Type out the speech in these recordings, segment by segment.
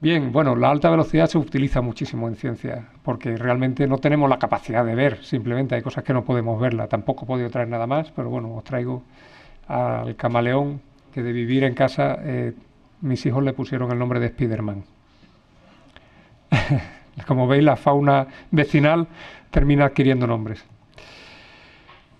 Bien, bueno, la alta velocidad se utiliza muchísimo en ciencia, porque realmente no tenemos la capacidad de ver, simplemente hay cosas que no podemos verla. Tampoco he podido traer nada más, pero bueno, os traigo al camaleón, que de vivir en casa eh, mis hijos le pusieron el nombre de Spiderman. Como veis, la fauna vecinal termina adquiriendo nombres.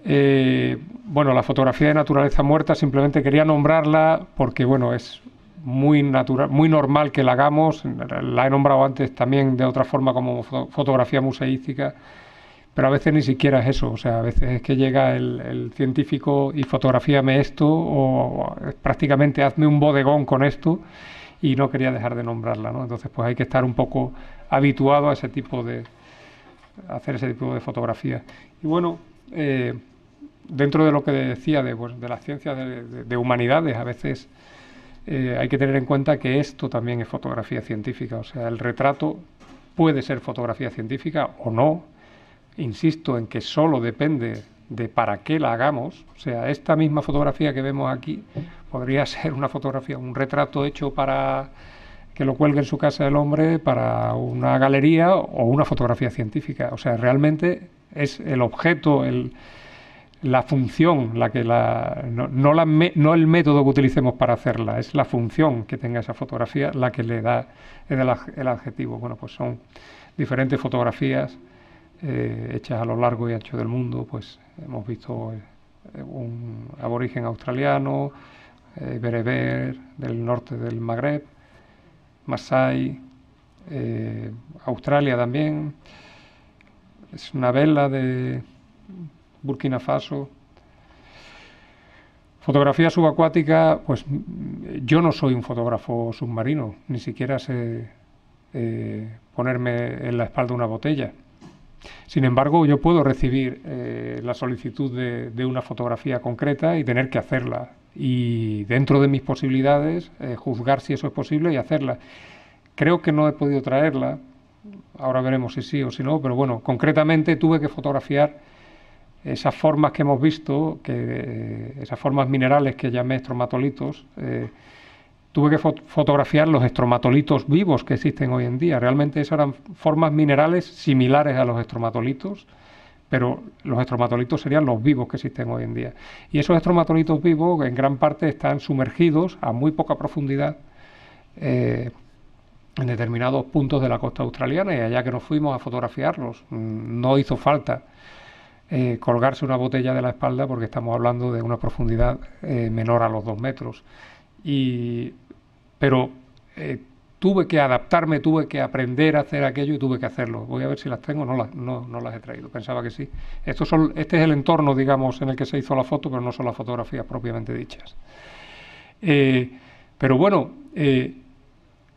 Eh, bueno, la fotografía de naturaleza muerta simplemente quería nombrarla porque, bueno, es muy natural, muy normal que la hagamos. La he nombrado antes también de otra forma como fotografía museística, pero a veces ni siquiera es eso. O sea, a veces es que llega el, científico y fotografíame esto o, prácticamente hazme un bodegón con esto y no quería dejar de nombrarla, ¿no? Entonces, pues hay que estar un poco habituado a ese tipo de hacer ese tipo de fotografía. Y bueno, eh, dentro de lo que decía de, pues, de las ciencias de humanidades, a veces eh, hay que tener en cuenta que esto también es fotografía científica, o sea, el retrato puede ser fotografía científica o no. Insisto en que solo depende de para qué la hagamos. O sea, esta misma fotografía que vemos aquí podría ser una fotografía, un retrato hecho para que lo cuelgue en su casa el hombre, para una galería o una fotografía científica. O sea, realmente es el objeto, el, la función, la que la, no, la no, el método que utilicemos para hacerla, es la función que tenga esa fotografía la que le da el, adjetivo. Bueno, pues son diferentes fotografías eh, hechas a lo largo y ancho del mundo. Pues hemos visto eh, un aborigen australiano, eh, bereber del norte del Magreb, Masai, Australia también. Es una vela de Burkina Faso. Fotografía subacuática, pues yo no soy un fotógrafo submarino, ni siquiera sé eh, ponerme en la espalda una botella. Sin embargo, yo puedo recibir eh, la solicitud de, una fotografía concreta y tener que hacerla. Y dentro de mis posibilidades, eh, juzgar si eso es posible y hacerla. Creo que no he podido traerla, ahora veremos si sí o si no, pero bueno, concretamente tuve que fotografiar esas formas que hemos visto, que, eh, esas formas minerales que llamé estromatolitos, eh, tuve que fotografiar los estromatolitos vivos que existen hoy en día. Realmente esas eran formas minerales similares a los estromatolitos, pero los estromatolitos serían los vivos que existen hoy en día. Y esos estromatolitos vivos en gran parte están sumergidos a muy poca profundidad. Eh, en determinados puntos de la costa australiana y allá que nos fuimos a fotografiarlos. Mm, no hizo falta eh, colgarse una botella de la espalda porque estamos hablando de una profundidad eh, menor a los dos metros. Y, pero eh, tuve que adaptarme, tuve que aprender a hacer aquello y tuve que hacerlo. Voy a ver si las tengo, no las, no, no las he traído, pensaba que sí. Estos son, este es el entorno, digamos, en el que se hizo la foto, pero no son las fotografías propiamente dichas. pero bueno,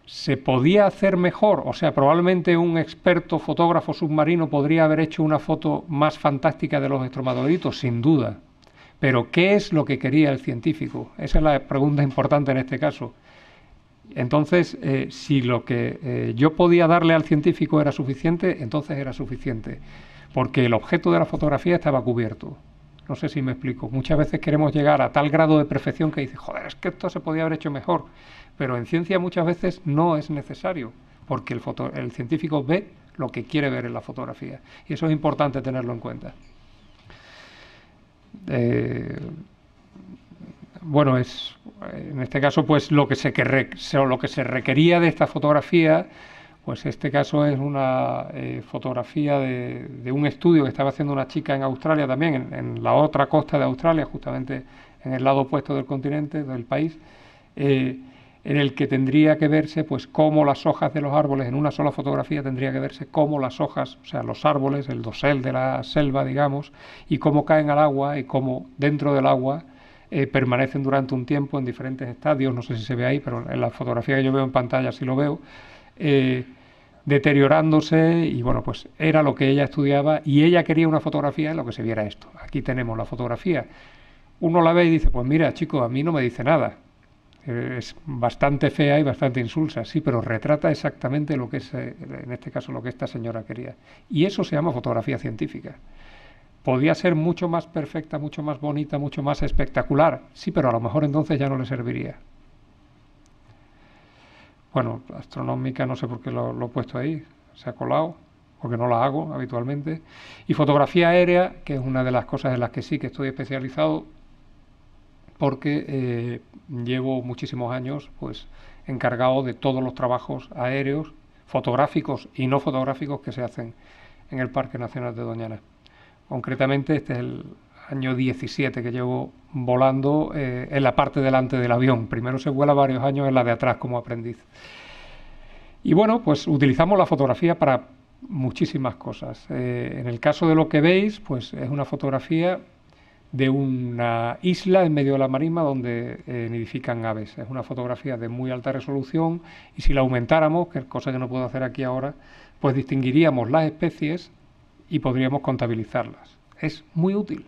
se podía hacer mejor, o sea, probablemente un experto fotógrafo submarino podría haber hecho una foto más fantástica de los estromatolitos, sin duda. Pero ¿qué es lo que quería el científico? Esa es la pregunta importante en este caso. Entonces, eh, si lo que eh, yo podía darle al científico era suficiente, entonces era suficiente, porque el objeto de la fotografía estaba cubierto. No sé si me explico. Muchas veces queremos llegar a tal grado de perfección que dices, joder, es que esto se podía haber hecho mejor pero en ciencia muchas veces no es necesario, porque el, científico ve lo que quiere ver en la fotografía, y eso es importante tenerlo en cuenta. Eh, bueno, es en este caso, pues lo que se, que se requería de esta fotografía, pues este caso es una eh, fotografía de, un estudio que estaba haciendo una chica en Australia también, en, la otra costa de Australia, justamente en el lado opuesto del continente, del país. Eh, en el que tendría que verse pues cómo las hojas de los árboles, en una sola fotografía tendría que verse cómo las hojas, o sea, los árboles, el dosel de la selva, digamos, y cómo caen al agua y cómo dentro del agua eh, permanecen durante un tiempo en diferentes estadios, no sé si se ve ahí, pero en la fotografía que yo veo en pantalla sí lo veo, eh, deteriorándose y bueno, pues era lo que ella estudiaba y ella quería una fotografía en lo que se viera esto. Aquí tenemos la fotografía. Uno la ve y dice, pues mira, chicos, a mí no me dice nada eh, es bastante fea y bastante insulsa, sí, pero retrata exactamente lo que es, eh, en este caso, lo que esta señora quería. Y eso se llama fotografía científica. Podía ser mucho más perfecta, mucho más bonita, mucho más espectacular, sí, pero a lo mejor entonces ya no le serviría. Bueno, astronómica no sé por qué lo, lo he puesto ahí, se ha colado, porque no la hago habitualmente. Y fotografía aérea, que es una de las cosas en las que sí que estoy especializado, porque eh, llevo muchísimos años pues encargado de todos los trabajos aéreos, fotográficos y no fotográficos que se hacen en el Parque Nacional de Doñana. Concretamente este es el año 17 que llevo volando eh, en la parte delante del avión. Primero se vuela varios años en la de atrás como aprendiz. Y bueno, pues utilizamos la fotografía para muchísimas cosas. Eh, en el caso de lo que veis, pues es una fotografía de una isla en medio de la marisma donde eh, nidifican aves. Es una fotografía de muy alta resolución y si la aumentáramos, que es cosa que no puedo hacer aquí ahora, pues distinguiríamos las especies y podríamos contabilizarlas. Es muy útil.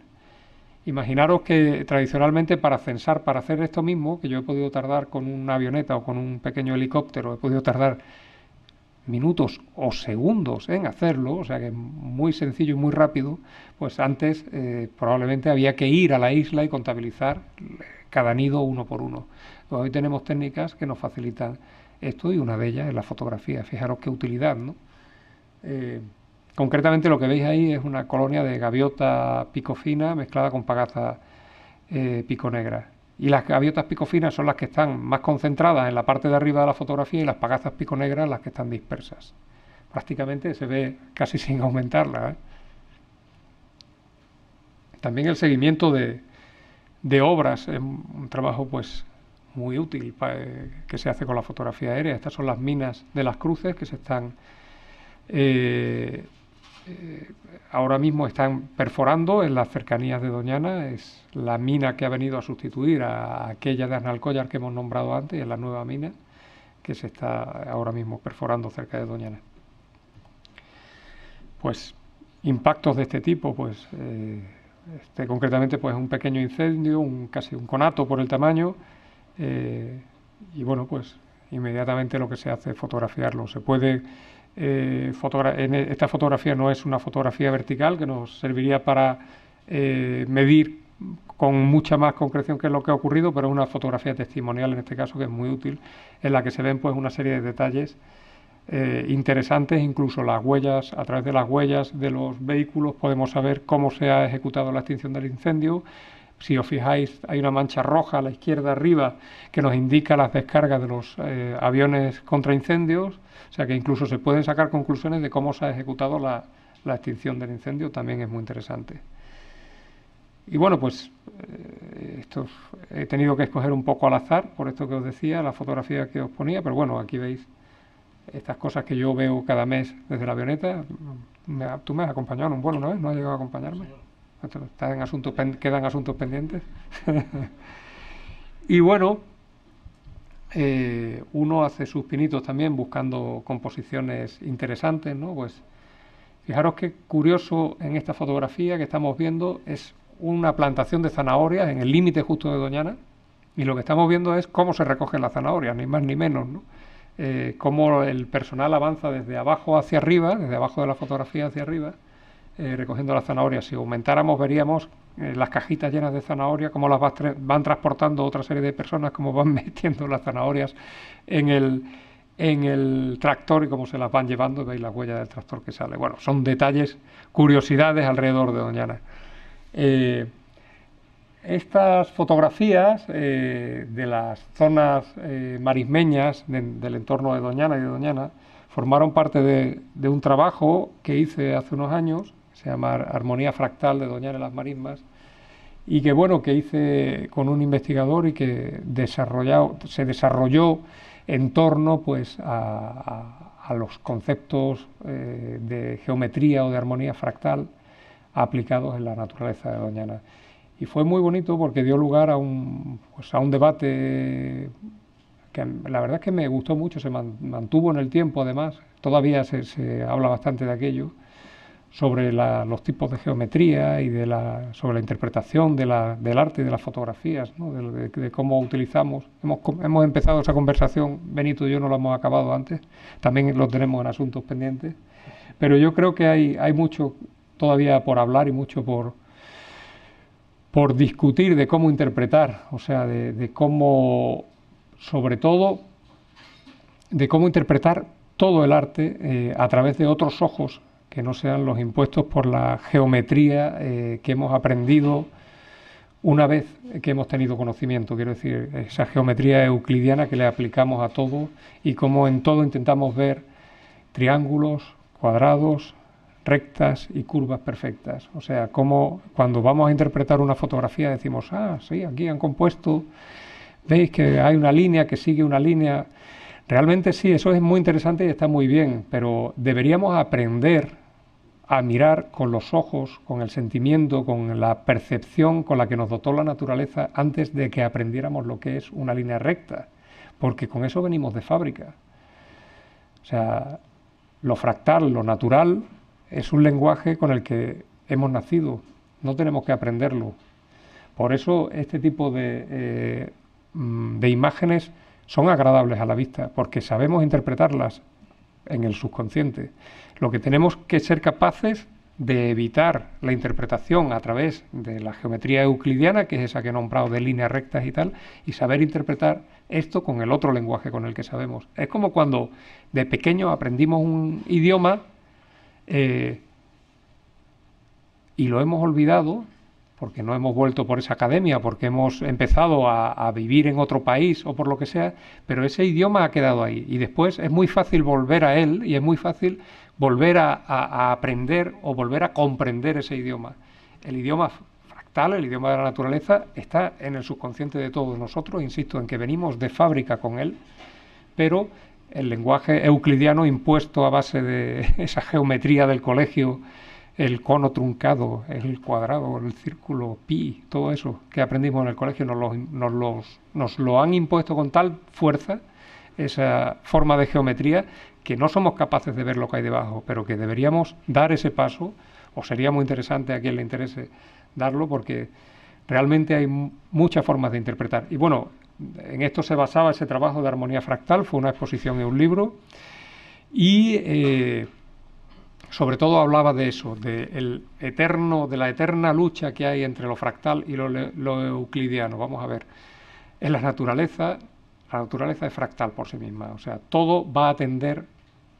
Imaginaros que tradicionalmente para censar, para hacer esto mismo, que yo he podido tardar con una avioneta o con un pequeño helicóptero, he podido tardar minutos o segundos en hacerlo, o sea que es muy sencillo y muy rápido, pues antes eh, probablemente había que ir a la isla y contabilizar eh, cada nido uno por uno. Pues hoy tenemos técnicas que nos facilitan esto y una de ellas es la fotografía. Fijaros qué utilidad, ¿no? Eh, concretamente lo que veis ahí es una colonia de gaviota pico fina mezclada con pagaza pico negra y las gaviotas picofinas son las que están más concentradas en la parte de arriba de la fotografía y las pagazas pico negras las que están dispersas. Prácticamente se ve casi sin aumentarla. ¿eh? También el seguimiento de, obras es un trabajo pues muy útil eh, que se hace con la fotografía aérea. Estas son las minas de las cruces que se están eh, eh, ahora mismo están perforando en las cercanías de Doñana, es la mina que ha venido a sustituir a aquella de Arnalcollar que hemos nombrado antes, es la nueva mina que se está ahora mismo perforando cerca de Doñana. Pues impactos de este tipo, pues eh, este, concretamente pues un pequeño incendio, un, casi un conato por el tamaño, eh, y bueno, pues inmediatamente lo que se hace es fotografiarlo. Se puede eh, e-, esta fotografía no es una fotografía vertical que nos serviría para eh, medir con mucha más concreción que lo que ha ocurrido, pero es una fotografía testimonial en este caso que es muy útil, en la que se ven pues una serie de detalles eh, interesantes, incluso las huellas, a través de las huellas de los vehículos podemos saber cómo se ha ejecutado la extinción del incendio, si os fijáis, hay una mancha roja a la izquierda arriba que nos indica las descargas de los eh, aviones contra incendios, o sea que incluso se pueden sacar conclusiones de cómo se ha ejecutado la, extinción del incendio, también es muy interesante. Y bueno, pues eh, esto he tenido que escoger un poco al azar, por esto que os decía, la fotografía que os ponía, pero bueno, aquí veis estas cosas que yo veo cada mes desde la avioneta. Mm, tú me has acompañado en un vuelo una vez, no has llegado a acompañarme. en quedan asuntos pendientes. y bueno, eh, uno hace sus pinitos también buscando composiciones interesantes, ¿no? Pues fijaros qué curioso en esta fotografía que estamos viendo es una plantación de zanahorias en el límite justo de Doñana y lo que estamos viendo es cómo se recogen las zanahorias, ni más ni menos, ¿no? Eh, cómo el personal avanza desde abajo hacia arriba, desde abajo de la fotografía hacia arriba, eh, recogiendo las zanahorias. Si aumentáramos, veríamos eh, las cajitas llenas de zanahorias, cómo las van transportando otra serie de personas, cómo van metiendo las zanahorias en el, en el tractor y cómo se las van llevando. Veis la huella del tractor que sale. Bueno, son detalles, curiosidades alrededor de Doñana. Eh, estas fotografías de las zonas marismeñas del entorno de Doñana y de Doñana formaron parte de, un trabajo que hice hace unos años se llama Armonía Fractal de Doñana en las Marismas, y que bueno, que hice con un investigador y que desarrollado, se desarrolló en torno pues, a, los conceptos eh, de geometría o de armonía fractal aplicados en la naturaleza de Doñana. Y fue muy bonito porque dio lugar a un, pues, a un debate que la verdad es que me gustó mucho, se mantuvo en el tiempo además, todavía se, se habla bastante de aquello sobre los tipos de geometría y de la, sobre la interpretación del arte y de las fotografías, de, cómo utilizamos. Hemos, hemos, empezado esa conversación, Benito y yo no la hemos acabado antes, también lo tenemos en asuntos pendientes, pero yo creo que hay, hay mucho todavía por hablar y mucho por, por discutir de cómo interpretar, o sea, de, cómo, sobre todo, de cómo interpretar todo el arte eh, a través de otros ojos que no sean los impuestos por la geometría eh, que hemos aprendido una vez que hemos tenido conocimiento, quiero decir, esa geometría euclidiana que le aplicamos a todo y como en todo intentamos ver triángulos, cuadrados, rectas y curvas perfectas. O sea, como cuando vamos a interpretar una fotografía decimos, ah, sí, aquí han compuesto, veis que hay una línea que sigue una línea. Realmente sí, eso es muy interesante y está muy bien, pero deberíamos aprender a mirar con los ojos, con el sentimiento, con la percepción con la que nos dotó la naturaleza antes de que aprendiéramos lo que es una línea recta, porque con eso venimos de fábrica. O sea, lo fractal, lo natural, es un lenguaje con el que hemos nacido, no tenemos que aprenderlo. Por eso este tipo de, eh, mm, de imágenes son agradables a la vista, porque sabemos interpretarlas en el subconsciente. Lo que tenemos que ser capaces de evitar la interpretación a través de la geometría euclidiana, que es esa que he nombrado de líneas rectas y tal, y saber interpretar esto con el otro lenguaje con el que sabemos. Es como cuando de pequeño aprendimos un idioma eh, y lo hemos olvidado porque no hemos vuelto por esa academia, porque hemos empezado a, vivir en otro país o por lo que sea, pero ese idioma ha quedado ahí. Y después es muy fácil volver a él y es muy fácil volver a, aprender o volver a comprender ese idioma. El idioma fractal, el idioma de la naturaleza, está en el subconsciente de todos nosotros, insisto en que venimos de fábrica con él, pero el lenguaje euclidiano impuesto a base de esa geometría del colegio, el cono truncado, el cuadrado, el círculo, pi, todo eso que aprendimos en el colegio, nos nos lo han impuesto con tal fuerza, esa forma de geometría, que no somos capaces de ver lo que hay debajo, pero que deberíamos dar ese paso, o sería muy interesante a quien le interese darlo, porque realmente hay muchas formas de interpretar. Y bueno, en esto se basaba ese trabajo de armonía fractal, fue una exposición en un libro, y eh, sobre todo hablaba de eso, de, eterno, de la eterna lucha que hay entre lo fractal y lo, euclidiano. Vamos a ver, en la naturaleza, la naturaleza es fractal por sí misma, o sea, todo va a tender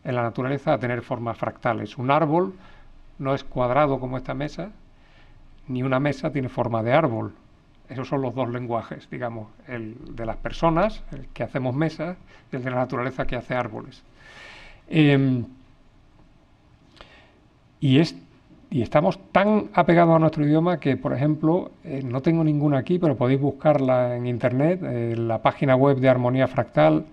en la naturaleza a tener formas fractales. Un árbol no es cuadrado como esta mesa, ni una mesa tiene forma de árbol. Esos son los dos lenguajes, digamos, el de las personas, el que hacemos mesas, y el de la naturaleza que hace árboles. Em, y, y, estamos tan apegados a nuestro idioma que, por ejemplo, eh, no tengo ninguna aquí, pero podéis buscarla en internet, en eh, la página web de Armonía Fractal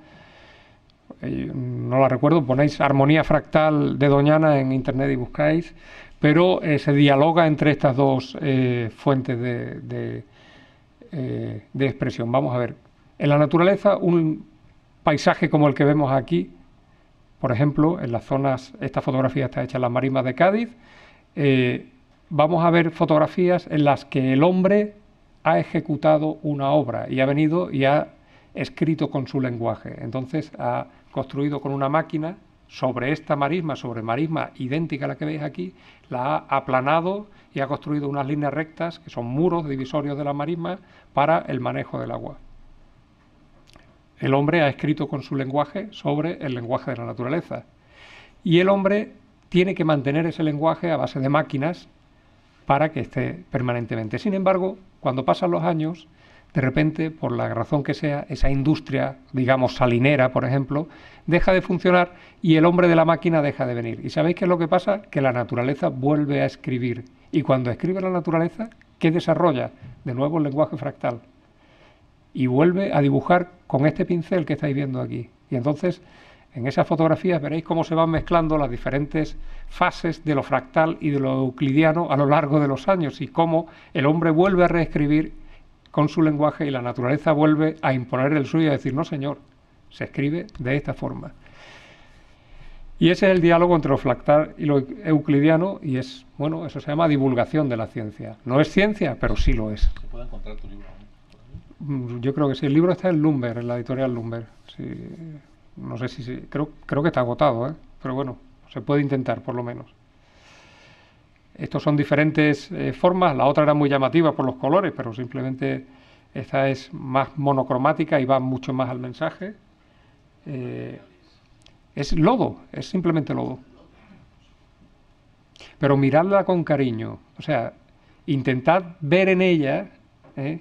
eh, no la recuerdo, ponéis armonía fractal de Doñana en internet y buscáis, pero eh, se dialoga entre estas dos eh, fuentes de, expresión. Vamos a ver, en la naturaleza un paisaje como el que vemos aquí, por ejemplo, en las zonas, esta fotografía está hecha en las marimas de Cádiz, vamos a ver fotografías en las que el hombre ha ejecutado una obra y ha venido y ha escrito con su lenguaje. Entonces ha construido con una máquina sobre esta marisma, sobre marisma idéntica a la que veis aquí, la ha aplanado y ha construido unas líneas rectas, que son muros divisorios de la marisma, para el manejo del agua. El hombre ha escrito con su lenguaje sobre el lenguaje de la naturaleza. Y el hombre tiene que mantener ese lenguaje a base de máquinas para que esté permanentemente. Sin embargo, cuando pasan los años, de repente, por la razón que sea, esa industria, digamos salinera, por ejemplo, deja de funcionar y el hombre de la máquina deja de venir. ¿Y sabéis qué es lo que pasa? Que la naturaleza vuelve a escribir. Y cuando escribe la naturaleza, ¿qué desarrolla? De nuevo el lenguaje fractal. Y vuelve a dibujar con este pincel que estáis viendo aquí. Y entonces, en esas fotografías veréis cómo se van mezclando las diferentes fases de lo fractal y de lo euclidiano a lo largo de los años y cómo el hombre vuelve a reescribir con su lenguaje y la naturaleza vuelve a imponer el suyo y a decir, no señor, se escribe de esta forma. Y ese es el diálogo entre lo fractal y lo euclidiano y es, bueno, eso se llama divulgación de la ciencia. No es ciencia, pero sí lo es. ¿Se puede encontrar tu libro? Mm, yo creo que sí. El libro está en Lumber, en la editorial Lumber. No sé si... Creo, creo que está agotado, ¿eh? pero bueno, se puede intentar por lo menos. Estos son diferentes eh, formas, la otra era muy llamativa por los colores, pero simplemente esta es más monocromática y va mucho más al mensaje. Eh, es lodo, es simplemente lodo. Pero miradla con cariño, o sea, intentad ver en ella eh,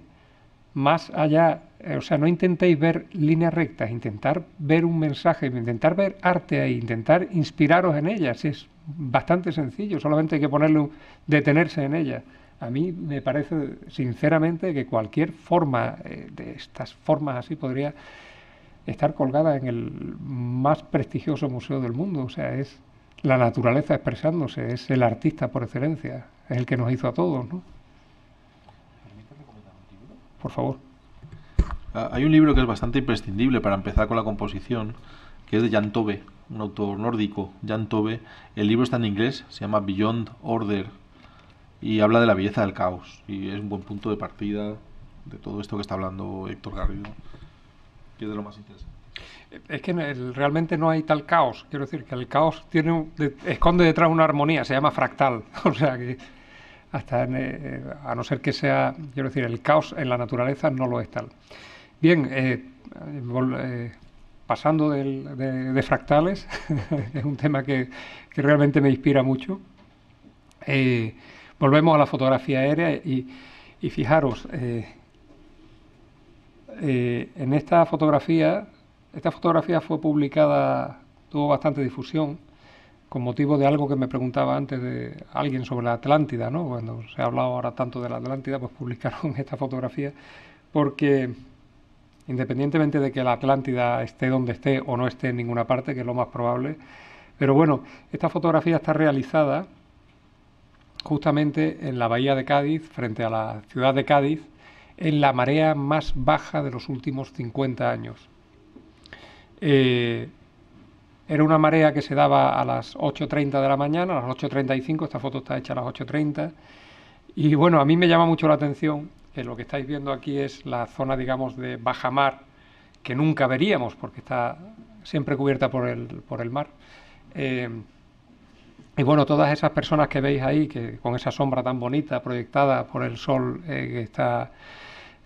más allá, o sea, no intentéis ver líneas rectas, intentar ver un mensaje, intentar ver arte ahí, intentar inspiraros en ella, es bastante sencillo, solamente hay que ponerle, detenerse en ella. A mí me parece, sinceramente, que cualquier forma eh, de estas formas así podría estar colgada en el más prestigioso museo del mundo. O sea, es la naturaleza expresándose, es el artista por excelencia, es el que nos hizo a todos, ¿no? Por favor. Ah, hay un libro que es bastante imprescindible para empezar con la composición, que es de Jan Tobe, un autor nórdico, Jan Tove. El libro está en inglés, se llama Beyond Order y habla de la belleza del caos. Y es un buen punto de partida de todo esto que está hablando Héctor Garrido, que es de lo más interesante. Es que realmente no hay tal caos. Quiero decir que el caos tiene un, esconde detrás una armonía, se llama fractal. O sea que hasta eh, a no ser que sea, quiero decir, el caos en la naturaleza no lo es tal. Bien, eh, eh pasando de, fractales, es un tema que, realmente me inspira mucho. Eh, volvemos a la fotografía aérea y, fijaros, eh, eh, en esta fotografía, esta fotografía fue publicada, tuvo bastante difusión, con motivo de algo que me preguntaba antes de alguien sobre la Atlántida, ¿no? Cuando se ha hablado ahora tanto de la Atlántida, pues publicaron esta fotografía, porque independientemente de que la Atlántida esté donde esté o no esté en ninguna parte, que es lo más probable. Pero bueno, esta fotografía está realizada justamente en la bahía de Cádiz, frente a la ciudad de Cádiz, en la marea más baja de los últimos 50 años. Eh, era una marea que se daba a las 8.30 de la mañana, a las 8.35, esta foto está hecha a las 8.30, y bueno, a mí me llama mucho la atención ...que lo que estáis viendo aquí es la zona, digamos, de bajamar, que nunca veríamos porque está siempre cubierta por el, por el mar. Eh, y bueno, todas esas personas que veis ahí, que con esa sombra tan bonita proyectada por el sol eh, que está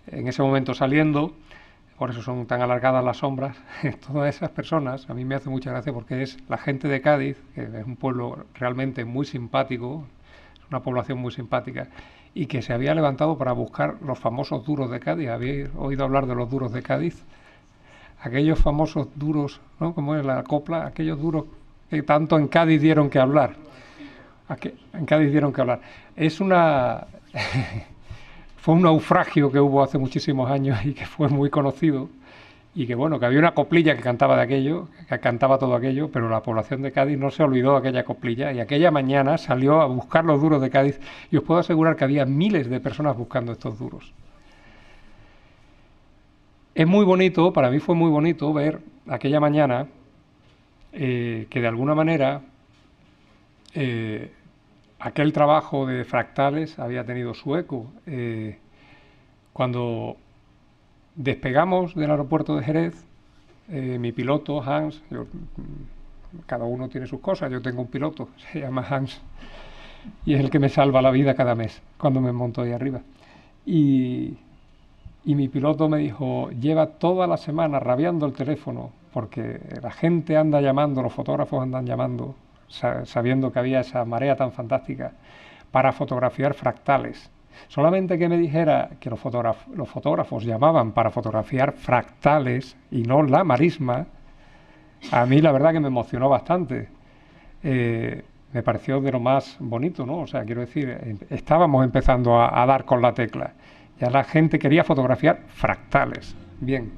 en ese momento saliendo, por eso son tan alargadas las sombras, todas esas personas, a mí me hace mucha gracia porque es la gente de Cádiz, que es un pueblo realmente muy simpático, es una población muy simpática, y que se había levantado para buscar los famosos duros de Cádiz. ¿Habéis oído hablar de los duros de Cádiz? Aquellos famosos duros, ¿no? Como es la copla, aquellos duros que tanto en Cádiz dieron que hablar. en Cádiz dieron que hablar. Es una... fue un naufragio que hubo hace muchísimos años y que fue muy conocido y que bueno, que había una coplilla que cantaba de aquello, que cantaba todo aquello, pero la población de Cádiz no se olvidó de aquella coplilla y aquella mañana salió a buscar los duros de Cádiz y os puedo asegurar que había miles de personas buscando estos duros. Es muy bonito, para mí fue muy bonito ver aquella mañana eh, que de alguna manera eh, aquel trabajo de fractales había tenido su eco. Eh, cuando Despegamos del aeropuerto de Jerez, eh, mi piloto, Hans, cada uno tiene sus cosas, yo tengo un piloto, se llama Hans, y es el que me salva la vida cada mes cuando me monto ahí arriba. y mi piloto me dijo, lleva toda la semana rabiando el teléfono, porque la gente anda llamando, los fotógrafos andan llamando, sabiendo que había esa marea tan fantástica, para fotografiar fractales. Solamente que me dijera que los, fotógrafos llamaban para fotografiar fractales y no la marisma, a mí la verdad que me emocionó bastante. Eh, me pareció de lo más bonito, ¿no? O sea, quiero decir, em, estábamos empezando a, dar con la tecla. Ya la gente quería fotografiar fractales. Bien.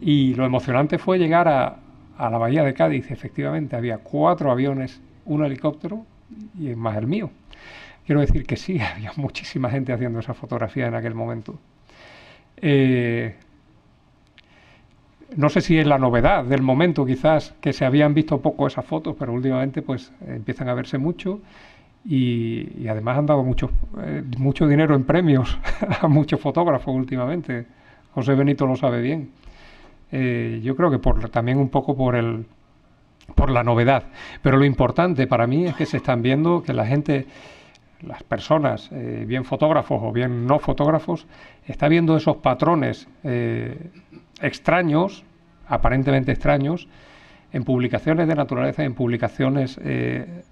Y lo emocionante fue llegar a, a la bahía de Cádiz. Efectivamente, había cuatro aviones, un helicóptero y más el mío. Quiero decir que sí, había muchísima gente haciendo esa fotografía en aquel momento. Eh, no sé si es la novedad del momento, quizás, que se habían visto poco esas fotos, pero últimamente pues empiezan a verse mucho y, además han dado mucho, eh, mucho dinero en premios a muchos fotógrafos últimamente. José Benito lo sabe bien. Eh, yo creo que por, también un poco por el por la novedad. Pero lo importante para mí es que se están viendo que la gente las personas, eh, bien fotógrafos o bien no fotógrafos, está viendo esos patrones eh, extraños, aparentemente extraños, en publicaciones de naturaleza, en publicaciones eh,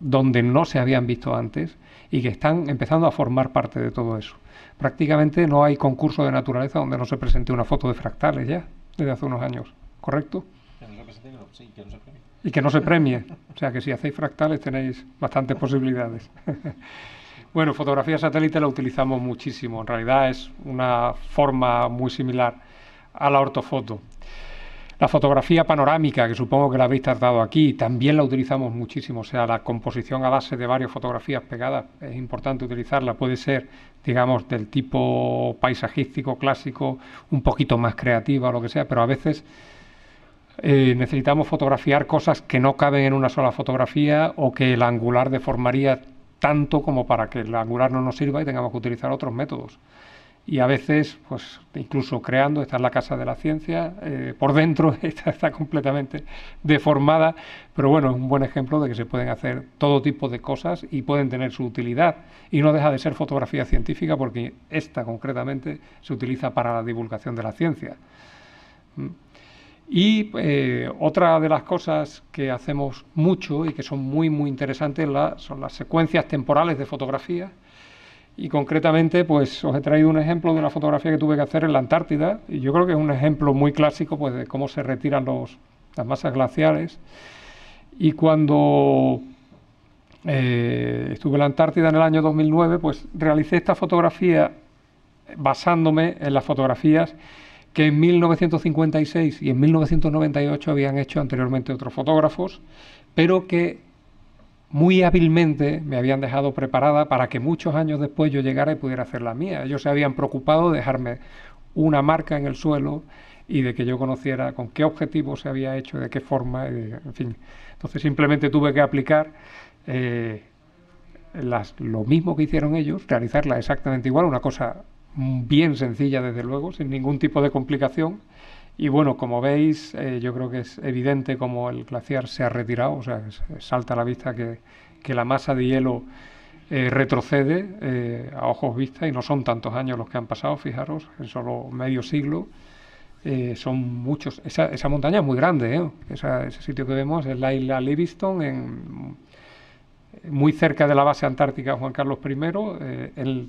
donde no se habían visto antes y que están empezando a formar parte de todo eso. Prácticamente no hay concurso de naturaleza donde no se presente una foto de fractales ya, desde hace unos años, ¿correcto? no y que no se premie. O sea que si hacéis fractales tenéis bastantes posibilidades. bueno, fotografía satélite la utilizamos muchísimo. En realidad es una forma muy similar a la ortofoto. La fotografía panorámica, que supongo que la habéis tardado aquí, también la utilizamos muchísimo. O sea, la composición a base de varias fotografías pegadas es importante utilizarla. Puede ser, digamos, del tipo paisajístico clásico, un poquito más creativa, lo que sea, pero a veces eh, necesitamos fotografiar cosas que no caben en una sola fotografía o que el angular deformaría tanto como para que el angular no nos sirva y tengamos que utilizar otros métodos. Y a veces, pues incluso creando, esta es la casa de la ciencia, eh, por dentro está, está completamente deformada, pero bueno, es un buen ejemplo de que se pueden hacer todo tipo de cosas y pueden tener su utilidad. Y no deja de ser fotografía científica porque esta concretamente se utiliza para la divulgación de la ciencia. Mm. Y eh, otra de las cosas que hacemos mucho y que son muy, muy interesantes son las secuencias temporales de fotografía. Y concretamente, pues os he traído un ejemplo de una fotografía que tuve que hacer en la Antártida. Y yo creo que es un ejemplo muy clásico pues, de cómo se retiran los, las masas glaciales. Y cuando eh, estuve en la Antártida en el año 2009, pues realicé esta fotografía basándome en las fotografías que en 1956 y en 1998 habían hecho anteriormente otros fotógrafos, pero que muy hábilmente me habían dejado preparada para que muchos años después yo llegara y pudiera hacer la mía. Ellos se habían preocupado de dejarme una marca en el suelo y de que yo conociera con qué objetivo se había hecho, de qué forma, en fin. Entonces simplemente tuve que aplicar eh, lo mismo que hicieron ellos, realizarla exactamente igual, una cosa bien sencilla desde luego, sin ningún tipo de complicación. Y bueno, como veis, eh, yo creo que es evidente como el glaciar se ha retirado, o sea, salta a la vista que, la masa de hielo eh, retrocede eh, a ojos vistas y no son tantos años los que han pasado, fijaros, en solo medio siglo. son muchos, esa, montaña es muy grande, ese sitio que vemos es la isla Livingston, muy cerca de la base antártica Juan Carlos I, el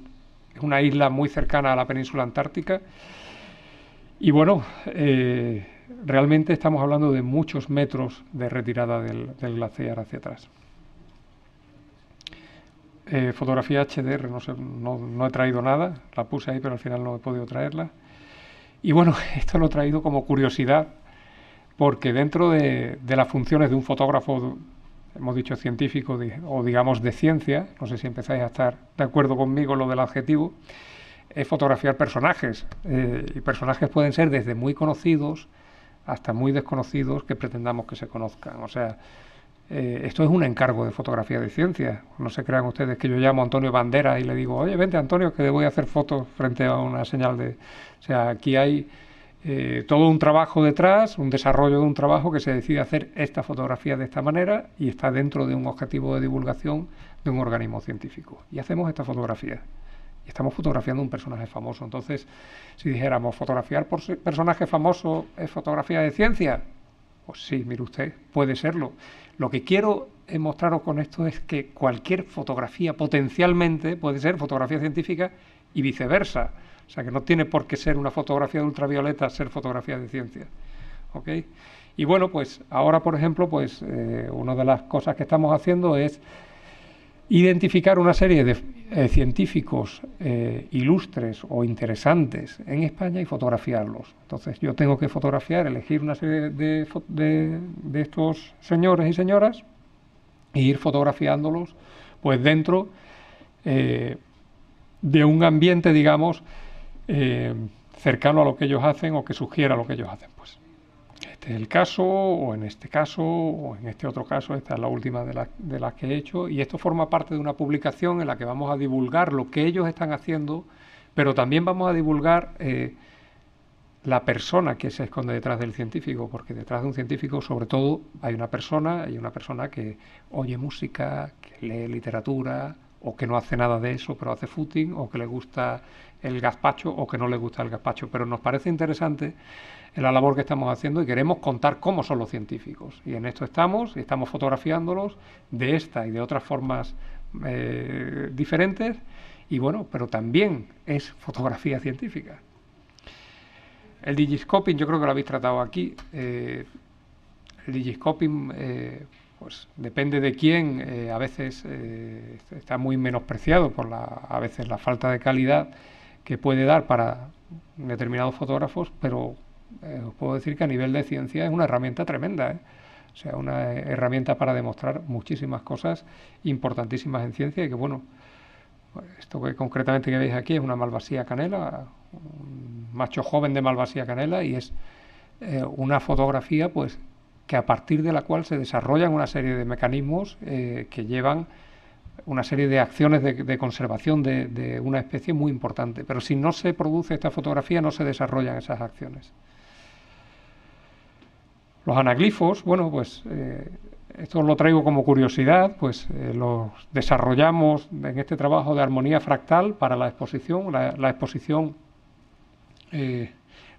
es una isla muy cercana a la península antártica. Y bueno, eh, realmente estamos hablando de muchos metros de retirada del, glaciar hacia atrás. Eh, fotografía HDR, no, he traído nada, la puse ahí pero al final no he podido traerla. Y bueno, esto lo he traído como curiosidad, porque dentro de, de las funciones de un fotógrafo hemos dicho científico o digamos de ciencia, no sé si empezáis a estar de acuerdo conmigo lo del adjetivo, es fotografiar personajes. Eh, y personajes pueden ser desde muy conocidos hasta muy desconocidos que pretendamos que se conozcan. O sea, eh, esto es un encargo de fotografía de ciencia. No se crean ustedes que yo llamo a Antonio Bandera y le digo, oye, vente Antonio, que le voy a hacer fotos frente a una señal de... O sea, aquí hay eh, todo un trabajo detrás, un desarrollo de un trabajo que se decide hacer esta fotografía de esta manera y está dentro de un objetivo de divulgación de un organismo científico. Y hacemos esta fotografía. Y estamos fotografiando un personaje famoso. Entonces, si dijéramos fotografiar por personaje famoso es fotografía de ciencia, pues sí, mire usted, puede serlo. Lo que quiero mostraros con esto es que cualquier fotografía potencialmente puede ser fotografía científica y viceversa. O sea que no tiene por qué ser una fotografía de ultravioleta ser fotografía de ciencia. ¿Ok? Y bueno, pues ahora, por ejemplo, pues eh, una de las cosas que estamos haciendo es identificar una serie de eh, científicos eh, ilustres o interesantes en España y fotografiarlos. Entonces yo tengo que fotografiar, elegir una serie de estos señores y señoras e ir fotografiándolos pues dentro eh, de un ambiente, digamos, eh, cercano a lo que ellos hacen o que sugiera lo que ellos hacen. Pues este es el caso, o en este caso, o en este otro caso, esta es la última de, las que he hecho, y esto forma parte de una publicación en la que vamos a divulgar lo que ellos están haciendo, pero también vamos a divulgar eh, la persona que se esconde detrás del científico, porque detrás de un científico sobre todo hay una persona, hay una persona que oye música, que lee literatura, o que no hace nada de eso, pero hace footing, o que le gusta el gazpacho, o que no le gusta el gazpacho. Pero nos parece interesante la labor que estamos haciendo y queremos contar cómo son los científicos. Y en esto estamos, y estamos fotografiándolos de esta y de otras formas eh, diferentes. Y bueno, pero también es fotografía científica. El digiscoping yo creo que lo habéis tratado aquí. Eh, el digiscoping, eh, pues depende de quién, eh, a veces está muy menospreciado por la, a veces la falta de calidad que puede dar para determinados fotógrafos, pero os puedo decir que a nivel de ciencia es una herramienta tremenda. O sea, una herramienta para demostrar muchísimas cosas importantísimas en ciencia y que, bueno, pues esto que concretamente que veis aquí es una malvasía canela, un macho joven de Malvasía Canela, y es eh, una fotografía pues, que a partir de la cual se desarrollan una serie de mecanismos eh, que llevan una serie de acciones de, conservación de, una especie muy importante. Pero si no se produce esta fotografía, no se desarrollan esas acciones. Los anaglifos, bueno, pues eh, esto lo traigo como curiosidad, pues los desarrollamos en este trabajo de armonía fractal para la exposición. la exposición eh,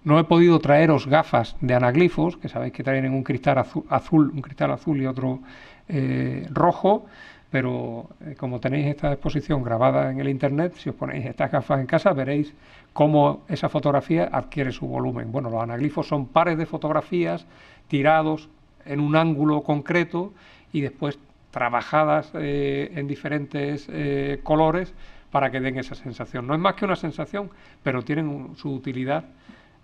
no he podido traeros gafas de anaglifos, que sabéis que traen un cristal azul, un cristal azul y otro eh, rojo, pero eh, como tenéis esta exposición grabada en el internet, si os ponéis estas gafas en casa veréis cómo esa fotografía adquiere su volumen. Bueno, los anaglifos son pares de fotografías tirados en un ángulo concreto y después trabajadas en diferentes colores para que den esa sensación. No es más que una sensación, pero tienen su utilidad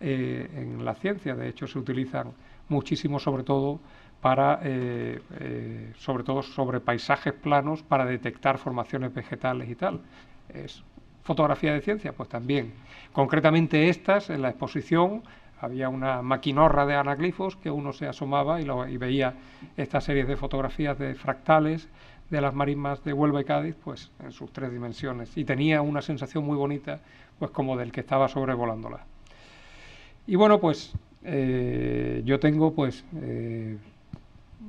eh, en la ciencia. De hecho, se utilizan muchísimo, sobre todo para, eh, eh, sobre todo sobre paisajes planos, para detectar formaciones vegetales y tal. Es fotografía de ciencia, pues también. Concretamente estas, en la exposición, había una maquinorra de anaglifos que uno se asomaba y, y veía esta serie de fotografías de fractales de las marismas de Huelva y Cádiz, pues en sus tres dimensiones. Y tenía una sensación muy bonita, pues como del que estaba sobrevolándola. Y bueno, pues eh, yo tengo pues eh,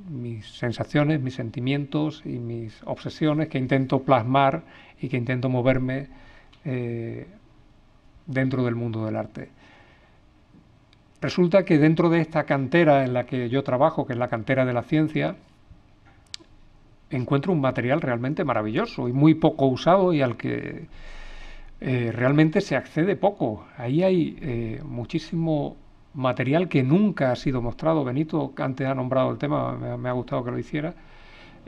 mis sensaciones, mis sentimientos y mis obsesiones que intento plasmar y que intento moverme eh, dentro del mundo del arte. Resulta que dentro de esta cantera en la que yo trabajo, que es la cantera de la ciencia, encuentro un material realmente maravilloso y muy poco usado y al que eh, realmente se accede poco. Ahí hay eh, muchísimo material que nunca ha sido mostrado. Benito antes ha nombrado el tema, me, ha gustado que lo hiciera,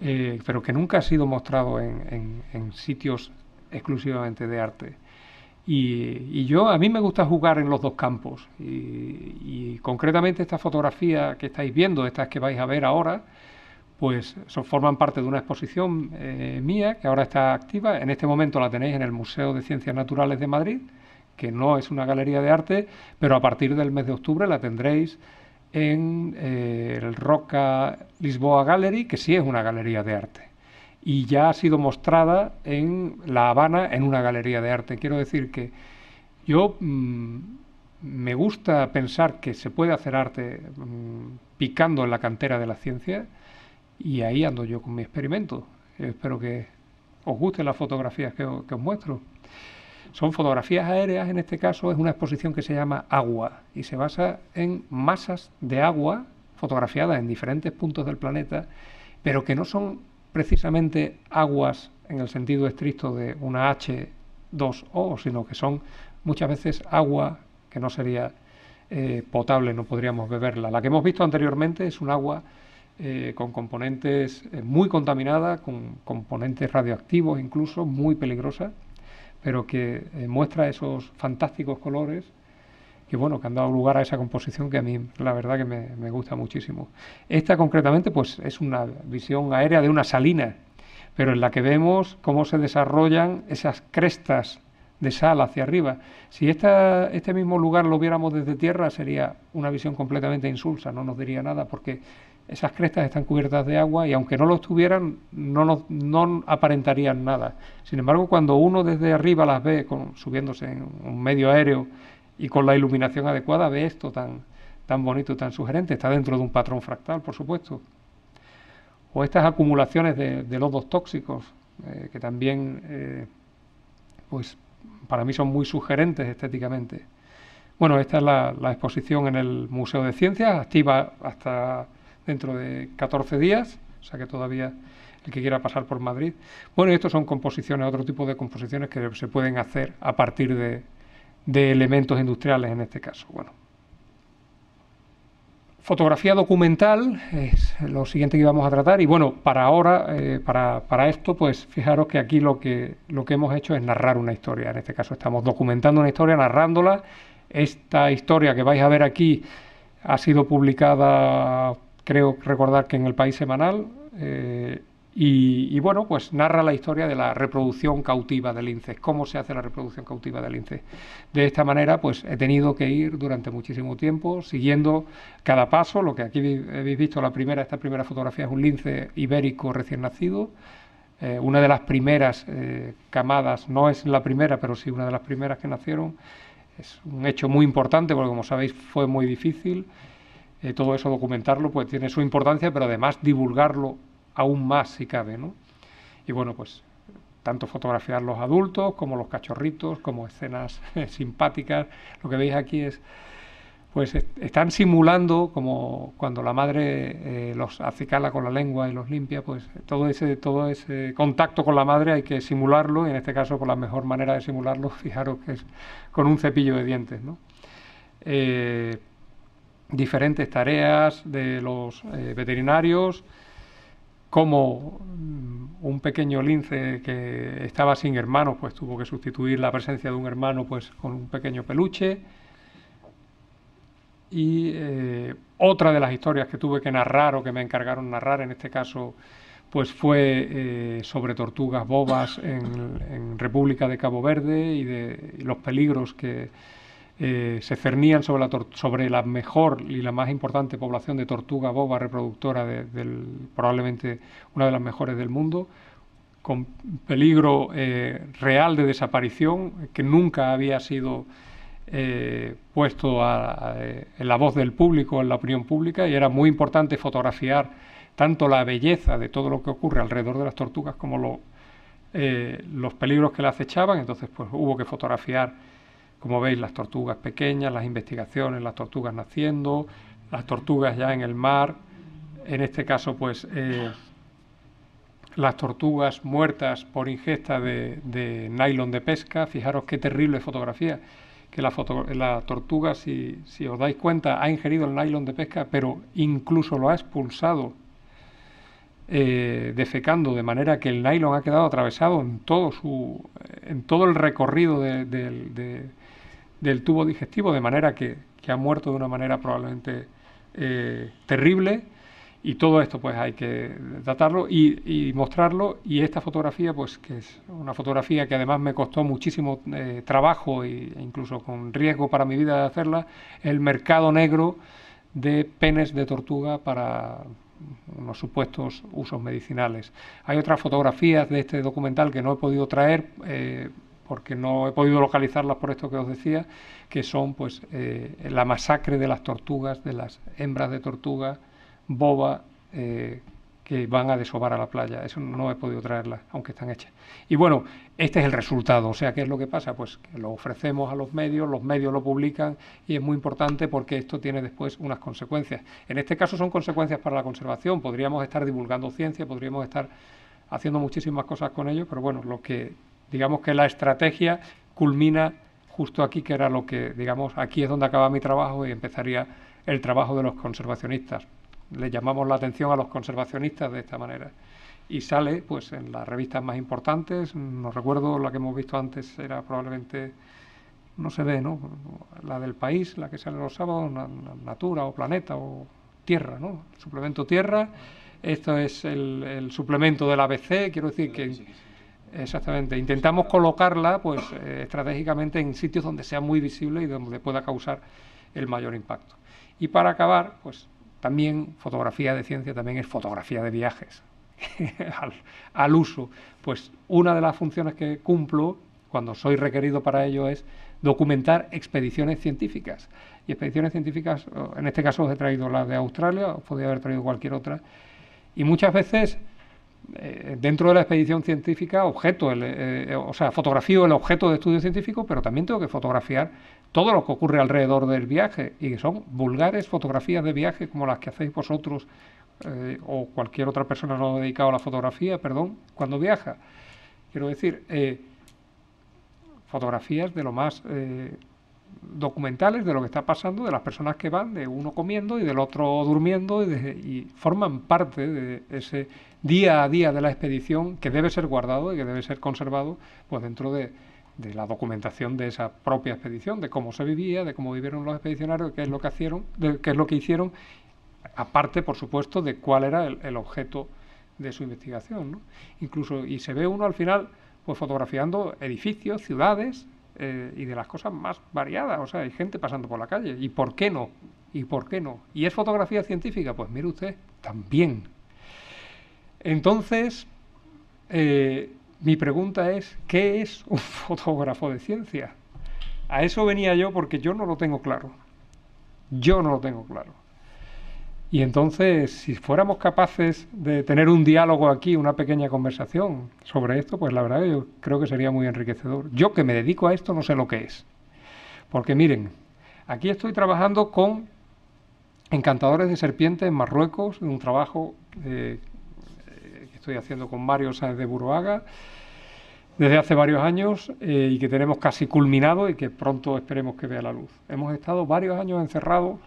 eh, pero que nunca ha sido mostrado en, sitios exclusivamente de arte. Y, yo, a mí me gusta jugar en los dos campos. Y, y concretamente esta fotografía que estáis viendo, estas que vais a ver ahora, pues forman parte de una exposición eh, mía que ahora está activa. En este momento la tenéis en el Museo de Ciencias Naturales de Madrid, que no es una galería de arte, pero a partir del mes de octubre la tendréis en eh, el Roca Lisboa Gallery, que sí es una galería de arte. Y ya ha sido mostrada en La Habana en una galería de arte. Quiero decir que yo mm, me gusta pensar que se puede hacer arte mm, picando en la cantera de la ciencia y ahí ando yo con mi experimento. Espero que os gusten las fotografías que os, muestro. Son fotografías aéreas, en este caso es una exposición que se llama Agua y se basa en masas de agua fotografiadas en diferentes puntos del planeta, pero que no son precisamente aguas en el sentido estricto de una H2O, sino que son muchas veces agua que no sería eh, potable, no podríamos beberla. La que hemos visto anteriormente es un agua eh, con componentes eh, muy contaminadas, con componentes radioactivos incluso, muy peligrosas, pero que eh, muestra esos fantásticos colores que bueno, que han dado lugar a esa composición que a mí la verdad que me, gusta muchísimo. Esta concretamente pues es una visión aérea de una salina, pero en la que vemos cómo se desarrollan esas crestas de sal hacia arriba. Si esta, este mismo lugar lo viéramos desde tierra sería una visión completamente insulsa, no nos diría nada porque esas crestas están cubiertas de agua y aunque no lo estuvieran, no, aparentarían nada. Sin embargo, cuando uno desde arriba las ve subiéndose en un medio aéreo y con la iluminación adecuada, ve esto tan, tan bonito, tan sugerente. Está dentro de un patrón fractal, por supuesto. O estas acumulaciones de, lodos tóxicos, eh, que también, eh, pues, para mí son muy sugerentes estéticamente. Bueno, esta es la exposición en el Museo de Ciencias, activa hasta dentro de 14 días, o sea que todavía el que quiera pasar por Madrid. Bueno, estos son composiciones, otro tipo de composiciones que se pueden hacer a partir de, elementos industriales en este caso. Bueno. Fotografía documental es lo siguiente que vamos a tratar y bueno, para ahora, eh, para, esto, pues fijaros que aquí lo que, lo que hemos hecho es narrar una historia, en este caso estamos documentando una historia, narrándola, esta historia que vais a ver aquí ha sido publicada creo recordar que en el País Semanal, eh, y, bueno, pues narra la historia de la reproducción cautiva del lince, cómo se hace la reproducción cautiva del lince. De esta manera, pues he tenido que ir durante muchísimo tiempo siguiendo cada paso, lo que aquí habéis visto, la primera, esta primera fotografía es un lince ibérico recién nacido, eh, una de las primeras eh, camadas, no es la primera, pero sí una de las primeras que nacieron. Es un hecho muy importante porque, como sabéis, fue muy difícil. Eh, todo eso documentarlo pues tiene su importancia, pero además divulgarlo aún más si cabe, ¿no? Y bueno, pues tanto fotografiar los adultos como los cachorritos, como escenas simpáticas. Lo que veis aquí es, pues están simulando como cuando la madre eh, los acicala con la lengua y los limpia, pues todo ese, todo ese contacto con la madre hay que simularlo y en este caso por pues, la mejor manera de simularlo, fijaros que es con un cepillo de dientes, ¿no? Eh, diferentes tareas de los eh, veterinarios, como mm, un pequeño lince que estaba sin hermanos, pues tuvo que sustituir la presencia de un hermano pues, con un pequeño peluche. Y eh, otra de las historias que tuve que narrar o que me encargaron narrar, en este caso, pues fue eh, sobre tortugas bobas en, República de Cabo Verde y de los peligros que, eh, se cernían sobre la, sobre la, mejor y la más importante población de tortuga boba reproductora, del, probablemente una de las mejores del mundo, con peligro eh, real de desaparición que nunca había sido eh, puesto a, en la voz del público, en la opinión pública, y era muy importante fotografiar tanto la belleza de todo lo que ocurre alrededor de las tortugas como los peligros que las acechaban, entonces pues hubo que fotografiar como veis, las tortugas pequeñas, las investigaciones, las tortugas naciendo, las tortugas ya en el mar, en este caso pues eh, las tortugas muertas por ingesta de, nylon de pesca, fijaros qué terrible fotografía, que la, foto, la tortuga, si, os dais cuenta, ha ingerido el nylon de pesca, pero incluso lo ha expulsado eh, defecando, de manera que el nylon ha quedado atravesado en todo, su, en todo el recorrido de, de, del tubo digestivo, de manera que, ha muerto de una manera probablemente eh, terrible. Y todo esto pues hay que datarlo y, mostrarlo. Y esta fotografía, pues que es una fotografía que además me costó muchísimo eh, trabajo e incluso con riesgo para mi vida de hacerla, el mercado negro de penes de tortuga para unos supuestos usos medicinales. Hay otras fotografías de este documental que no he podido traer. Eh, porque no he podido localizarlas por esto que os decía, que son pues eh, la masacre de las tortugas, de las hembras de tortuga, boba, eh, que van a desovar a la playa. Eso no he podido traerlas, aunque están hechas. Y bueno, este es el resultado. O sea, ¿qué es lo que pasa? Pues lo ofrecemos a los medios, los medios lo publican y es muy importante porque esto tiene después unas consecuencias. En este caso son consecuencias para la conservación. Podríamos estar divulgando ciencia, podríamos estar haciendo muchísimas cosas con ello, pero bueno, lo que digamos que la estrategia culmina justo aquí, que era lo que, digamos, aquí es donde acaba mi trabajo y empezaría el trabajo de los conservacionistas. Le llamamos la atención a los conservacionistas de esta manera. Y sale pues en las revistas más importantes, no recuerdo la que hemos visto antes, era probablemente, no se ve, ¿no? La del país, la que sale los sábados, Natura o Planeta o Tierra, ¿no? suplemento Tierra, esto es el suplemento del ABC, quiero decir que Exactamente. Intentamos colocarla pues eh, estratégicamente en sitios donde sea muy visible y donde pueda causar el mayor impacto. Y para acabar, pues también fotografía de ciencia también es fotografía de viajes. al, uso. Pues una de las funciones que cumplo cuando soy requerido para ello es documentar expediciones científicas. Y expediciones científicas, en este caso os he traído la de Australia, os podría haber traído cualquier otra. Y muchas veces eh, dentro de la expedición científica, objeto, eh, o sea, fotografío el objeto de estudio científico, pero también tengo que fotografiar todo lo que ocurre alrededor del viaje, y son vulgares fotografías de viaje como las que hacéis vosotros eh, o cualquier otra persona no dedicada a la fotografía, perdón, cuando viaja. Quiero decir, fotografías de lo más documentales de lo que está pasando, de las personas que van, de uno comiendo y del otro durmiendo, y, forman parte de ese día a día de la expedición que debe ser guardado y que debe ser conservado pues dentro de, la documentación de esa propia expedición, de cómo se vivía, de cómo vivieron los expedicionarios, qué es lo que, hicieron, de, qué es lo que hicieron, aparte, por supuesto, de cuál era el, objeto de su investigación. Incluso, y se ve uno al final pues fotografiando edificios, ciudades, eh, y de las cosas más variadas. O sea, hay gente pasando por la calle. ¿Y por qué no? ¿Y por qué no? ¿Y es fotografía científica? Pues mire usted, también. Entonces, eh, mi pregunta es, ¿qué es un fotógrafo de ciencia? A eso venía yo porque yo no lo tengo claro. Yo no lo tengo claro. Y entonces, si fuéramos capaces de tener un diálogo aquí, una pequeña conversación sobre esto, pues la verdad yo creo que sería muy enriquecedor. Yo que me dedico a esto no sé lo que es. Porque miren, aquí estoy trabajando con encantadores de serpientes en Marruecos, un trabajo eh, que estoy haciendo con Mario Sáenz de Buruaga desde hace varios años eh, y que tenemos casi culminado y que pronto esperemos que vea la luz. Hemos estado varios años encerrados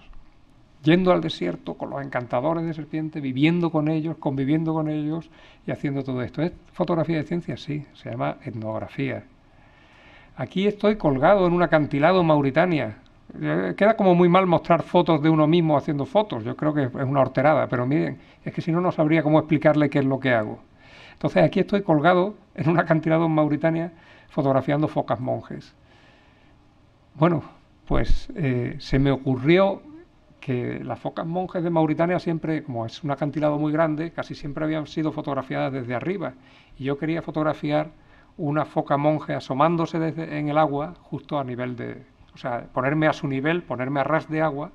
yendo al desierto con los encantadores de serpientes, viviendo con ellos, conviviendo con ellos y haciendo todo esto. ¿Es fotografía de ciencia? Sí, se llama etnografía. Aquí estoy colgado en un acantilado en Mauritania. Eh, queda como muy mal mostrar fotos de uno mismo haciendo fotos. Yo creo que es una horterada, pero miren, es que si no, no sabría cómo explicarle qué es lo que hago. Entonces aquí estoy colgado en un acantilado en Mauritania fotografiando focas monjes. Bueno, pues eh, se me ocurrió que las focas monjes de Mauritania siempre, como es un acantilado muy grande, casi siempre habían sido fotografiadas desde arriba. Y yo quería fotografiar una foca monje asomándose en el agua, justo a nivel de. O sea, ponerme a su nivel, ponerme a ras de agua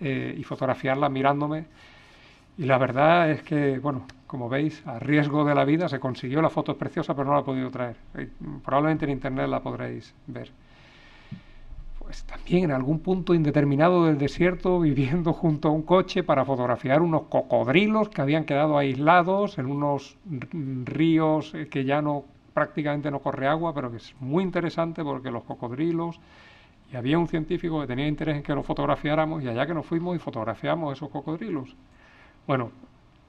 eh, y fotografiarla mirándome. Y la verdad es que, bueno, como veis, a riesgo de la vida se consiguió, la foto preciosa, pero no la he podido traer. Eh, probablemente en internet la podréis ver pues también en algún punto indeterminado del desierto viviendo junto a un coche para fotografiar unos cocodrilos que habían quedado aislados en unos ríos eh, que ya no prácticamente no corre agua, pero que es muy interesante porque los cocodrilos y había un científico que tenía interés en que los fotografiáramos y allá que nos fuimos y fotografiamos esos cocodrilos. Bueno,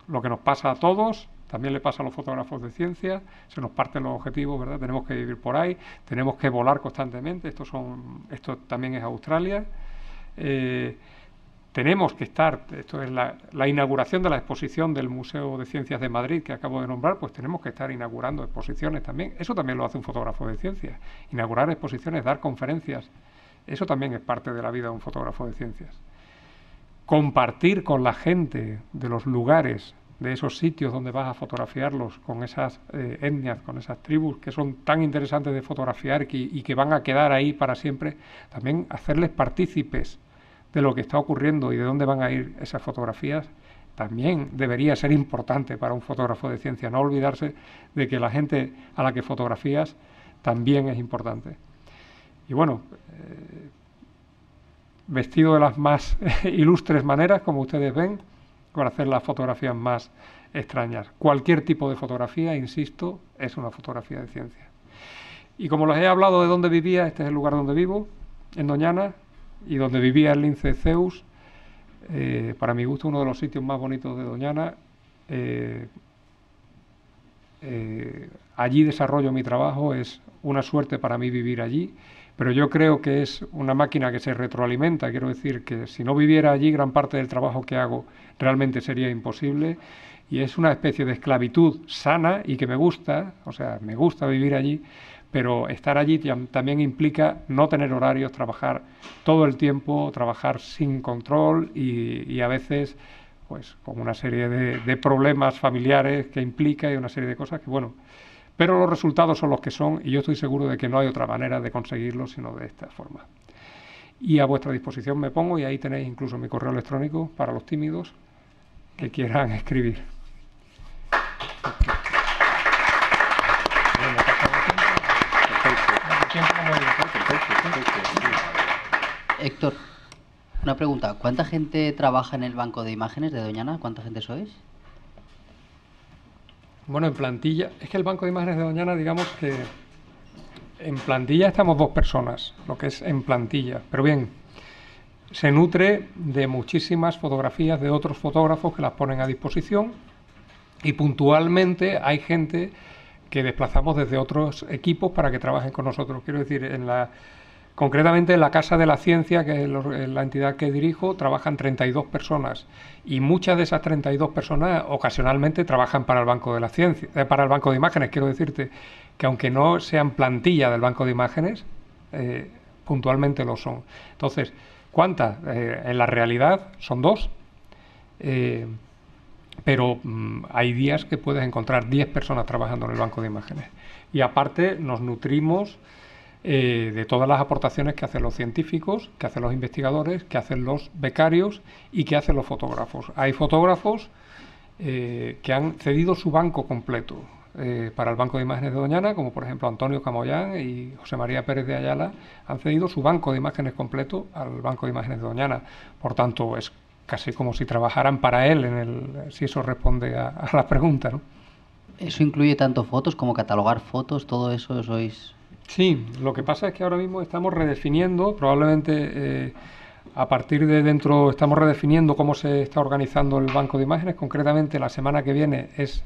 lo que nos pasa a todos también le pasa a los fotógrafos de ciencia, se nos parten los objetivos, ¿verdad? Tenemos que vivir por ahí, tenemos que volar constantemente, esto, son, esto también es Australia. Eh, tenemos que estar, esto es la, la, inauguración de la exposición del Museo de Ciencias de Madrid que acabo de nombrar, pues tenemos que estar inaugurando exposiciones también. Eso también lo hace un fotógrafo de ciencias, inaugurar exposiciones, dar conferencias. Eso también es parte de la vida de un fotógrafo de ciencias. Compartir con la gente de los lugares de esos sitios donde vas a fotografiarlos con esas eh, etnias, con esas tribus que son tan interesantes de fotografiar y que van a quedar ahí para siempre, también hacerles partícipes de lo que está ocurriendo y de dónde van a ir esas fotografías, también debería ser importante para un fotógrafo de ciencia, no olvidarse de que la gente a la que fotografías también es importante. Y bueno, eh, vestido de las más ilustres maneras, como ustedes ven, para hacer las fotografías más extrañas. Cualquier tipo de fotografía, insisto, es una fotografía de ciencia. Y como les he hablado de dónde vivía, este es el lugar donde vivo, en Doñana, y donde vivía el lince Zeus, eh, para mi gusto uno de los sitios más bonitos de Doñana. Eh, eh, allí desarrollo mi trabajo, es una suerte para mí vivir allí pero yo creo que es una máquina que se retroalimenta, quiero decir que si no viviera allí gran parte del trabajo que hago realmente sería imposible y es una especie de esclavitud sana y que me gusta, o sea, me gusta vivir allí, pero estar allí también implica no tener horarios, trabajar todo el tiempo, trabajar sin control y, a veces pues con una serie de, de problemas familiares que implica y una serie de cosas que bueno, pero los resultados son los que son y yo estoy seguro de que no hay otra manera de conseguirlo sino de esta forma. Y a vuestra disposición me pongo y ahí tenéis incluso mi correo electrónico para los tímidos que quieran escribir. Héctor, una pregunta. ¿Cuánta gente trabaja en el banco de imágenes de Doñana? ¿Cuánta gente sois? Bueno, en plantilla, es que el banco de imágenes de Doñana, digamos que en plantilla estamos dos personas, lo que es en plantilla, pero bien, se nutre de muchísimas fotografías de otros fotógrafos que las ponen a disposición y puntualmente hay gente que desplazamos desde otros equipos para que trabajen con nosotros. Quiero decir, en la Concretamente en la Casa de la Ciencia, que es la entidad que dirijo, trabajan 32 personas y muchas de esas 32 personas ocasionalmente trabajan para el Banco de la Ciencia, eh, para el Banco de Imágenes, quiero decirte que aunque no sean plantilla del Banco de Imágenes, eh, puntualmente lo son. Entonces, ¿cuántas? Eh, en la realidad son dos pero mm, hay días que puedes encontrar 10 personas trabajando en el banco de imágenes. Y aparte nos nutrimos eh, de todas las aportaciones que hacen los científicos, que hacen los investigadores, que hacen los becarios y que hacen los fotógrafos. Hay fotógrafos eh, que han cedido su banco completo eh, para el Banco de Imágenes de Doñana, como por ejemplo Antonio Camoyán y José María Pérez de Ayala, han cedido su banco de imágenes completo al Banco de Imágenes de Doñana. Por tanto, es casi como si trabajaran para él, en el, si eso responde a, a la pregunta. ¿Eso incluye tanto fotos como catalogar fotos? ¿Todo eso sois Sí, lo que pasa es que ahora mismo estamos redefiniendo, probablemente eh, a partir de dentro estamos redefiniendo cómo se está organizando el banco de imágenes. Concretamente la semana que viene es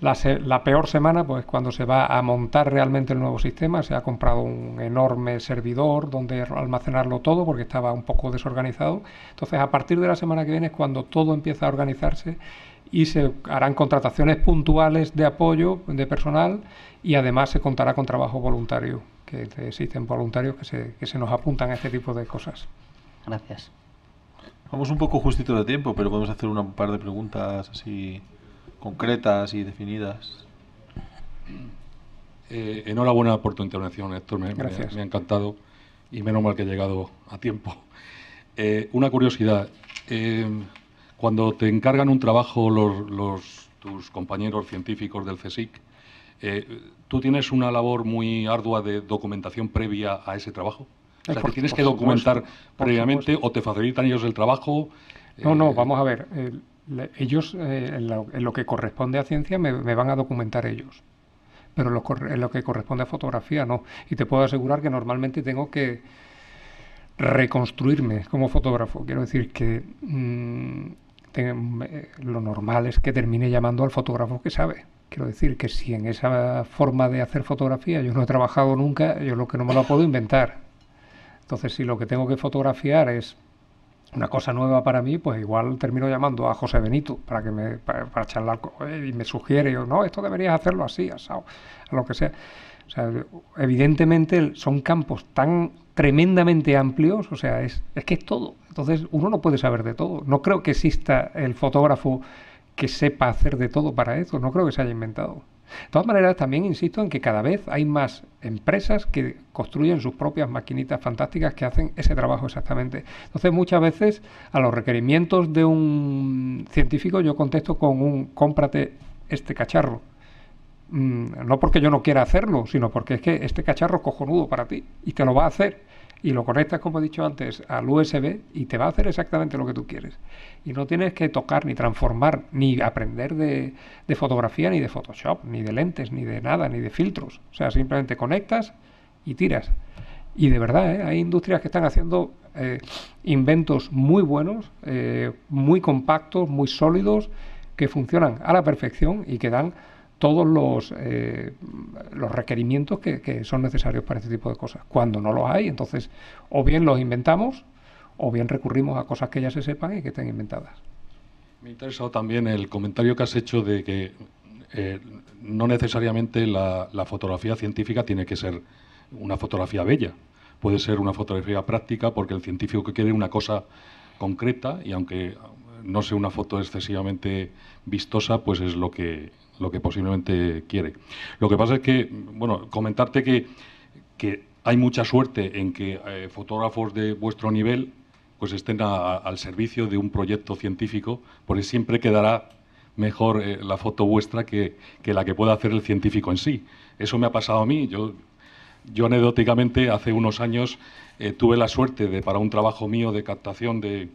la, la peor semana, pues cuando se va a montar realmente el nuevo sistema. Se ha comprado un enorme servidor donde almacenarlo todo porque estaba un poco desorganizado. Entonces a partir de la semana que viene es cuando todo empieza a organizarse y se harán contrataciones puntuales de apoyo de personal y además se contará con trabajo voluntario, que existen voluntarios que se, que se nos apuntan a este tipo de cosas. Gracias. Vamos un poco justito de tiempo, pero podemos hacer un par de preguntas así concretas y definidas. Eh, enhorabuena por tu intervención, Héctor. Me, me, ha encantado y menos mal que he llegado a tiempo. Eh, una curiosidad. Eh, cuando te encargan un trabajo los, tus compañeros científicos del CSIC, eh, ¿tú tienes una labor muy ardua de documentación previa a ese trabajo? O sea, tienes que documentar previamente o te facilitan ellos el trabajo? No, no, eh, vamos a ver. Eh, ellos, en, lo que corresponde a ciencia, me, van a documentar ellos pero en lo que corresponde a fotografía no. Y te puedo asegurar que normalmente tengo que reconstruirme como fotógrafo. Quiero decir que mm, lo normal es que termine llamando al fotógrafo que sabe. Quiero decir que si en esa forma de hacer fotografía yo no he trabajado nunca, yo lo que no me lo puedo inventar. Entonces, si lo que tengo que fotografiar es una cosa nueva para mí, pues igual termino llamando a José Benito para que me para, charlar y me sugiere o no, esto deberías hacerlo así, a lo que sea. O sea, evidentemente son campos tan tremendamente amplios, o sea, es, que es todo. Entonces uno no puede saber de todo. No creo que exista el fotógrafo que sepa hacer de todo para eso, no creo que se haya inventado. De todas maneras, también insisto en que cada vez hay más empresas que construyen sus propias maquinitas fantásticas que hacen ese trabajo exactamente. Entonces, muchas veces a los requerimientos de un científico yo contesto con un cómprate este cacharro. Mm, no porque yo no quiera hacerlo, sino porque es que este cacharro es cojonudo para ti y te lo va a hacer. Y lo conectas, como he dicho antes, al USB y te va a hacer exactamente lo que tú quieres. Y no tienes que tocar, ni transformar, ni aprender de, fotografía, ni de Photoshop, ni de lentes, ni de nada, ni de filtros. O sea, simplemente conectas y tiras. Y de verdad, ¿eh? hay industrias que están haciendo eh, inventos muy buenos, eh, muy compactos, muy sólidos, que funcionan a la perfección y que dan todos los, eh, los requerimientos que, son necesarios para este tipo de cosas. Cuando no los hay, entonces o bien los inventamos o bien recurrimos a cosas que ya se sepan y que estén inventadas. Me ha interesado también el comentario que has hecho de que eh, no necesariamente la, la fotografía científica tiene que ser una fotografía bella, puede ser una fotografía práctica porque el científico que quiere una cosa concreta y aunque no sea una foto excesivamente vistosa, pues es lo que lo que posiblemente quiere. Lo que pasa es que, bueno, comentarte que, hay mucha suerte en que eh, fotógrafos de vuestro nivel pues estén al servicio de un proyecto científico, porque siempre quedará mejor eh, la foto vuestra que, la que pueda hacer el científico en sí. Eso me ha pasado a mí. Yo, yo anecdóticamente, hace unos años eh, tuve la suerte de, para un trabajo mío de captación de,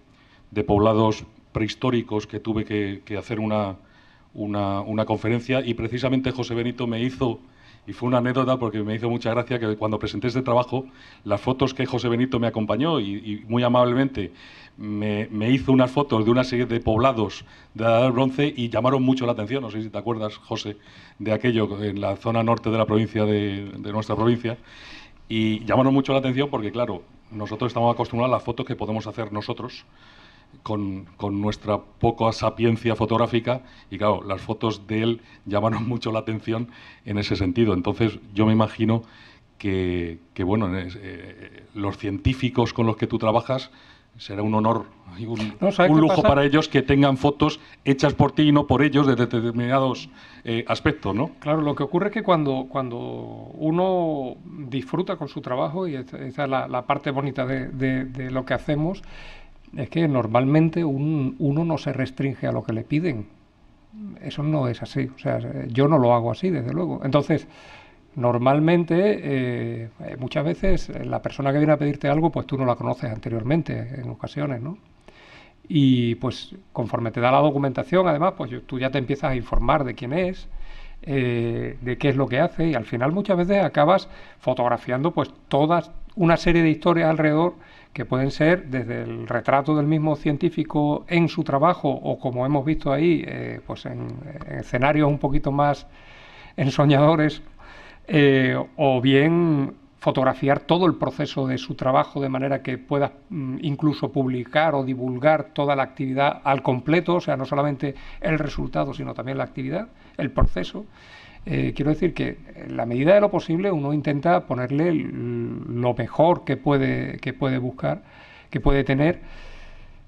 poblados prehistóricos que tuve que hacer una, una, conferencia y precisamente José Benito me hizo, y fue una anécdota porque me hizo mucha gracia que cuando presenté este trabajo, las fotos que José Benito me acompañó y, muy amablemente me, hizo unas fotos de una serie de poblados de la edad del bronce y llamaron mucho la atención, no sé si te acuerdas, José, de aquello en la zona norte de la provincia de, de nuestra provincia. Y llamaron mucho la atención porque, claro, nosotros estamos acostumbrados a las fotos que podemos hacer nosotros con, nuestra poca sapiencia fotográfica y claro, las fotos de él llamaron mucho la atención en ese sentido. Entonces yo me imagino que, bueno, eh, los científicos con los que tú trabajas será un honor y un, lujo para ellos que tengan fotos hechas por ti y no por ellos de determinados eh, aspectos, ¿no? Claro, lo que ocurre es que cuando, cuando uno disfruta con su trabajo, y esa es la, parte bonita de, lo que hacemos, es que normalmente uno no se restringe a lo que le piden. Eso no es así. O sea, yo no lo hago así, desde luego. Entonces, normalmente, eh, muchas veces, la persona que viene a pedirte algo, pues tú no la conoces anteriormente, en ocasiones, ¿no? Y pues conforme te da la documentación, además, pues tú ya te empiezas a informar de quién es, eh, de qué es lo que hace, y al final muchas veces acabas fotografiando pues todas una serie de historias alrededor que pueden ser desde el retrato del mismo científico en su trabajo o como hemos visto ahí, eh, pues en, escenarios un poquito más ensoñadores, eh, o bien fotografiar todo el proceso de su trabajo de manera que puedas mm, incluso publicar o divulgar toda la actividad al completo, o sea, no solamente el resultado, sino también la actividad, el proceso. Eh, quiero decir que en la medida de lo posible uno intenta ponerle lo mejor que puede, que puede buscar, que puede tener.